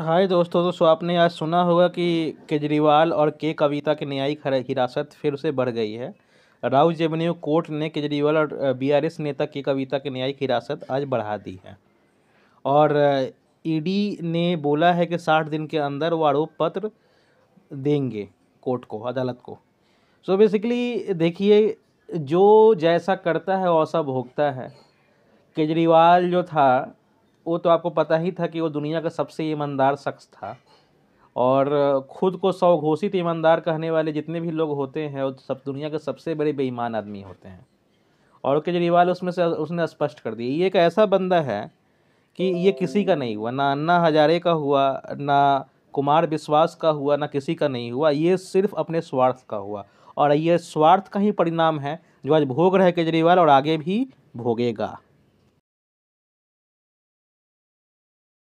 हाय दोस्तों तो सो आपने आज सुना होगा कि केजरीवाल और के कविता की न्यायिक हिरासत फिर से बढ़ गई है राउज एवेन्यू कोर्ट ने केजरीवाल और बीआरएस नेता के कविता की न्यायिक हिरासत आज बढ़ा दी है और ईडी ने बोला है कि साठ दिन के अंदर वो आरोप पत्र देंगे कोर्ट को अदालत को सो बेसिकली देखिए जो जैसा करता है वैसा भोगता है केजरीवाल जो था वो तो आपको पता ही था कि वो दुनिया का सबसे ईमानदार शख्स था और ख़ुद को सौ घोषित ईमानदार कहने वाले जितने भी लोग होते हैं वो सब दुनिया के सबसे बड़े बेईमान आदमी होते हैं और केजरीवाल उसमें से उसने स्पष्ट कर दिया ये एक ऐसा बंदा है कि ये किसी का नहीं हुआ ना अन्ना हजारे का हुआ ना कुमार विश्वास का हुआ ना किसी का नहीं हुआ ये सिर्फ अपने स्वार्थ का हुआ और ये स्वार्थ का ही परिणाम है जो आज भोग रहे केजरीवाल और आगे भी भोगेगा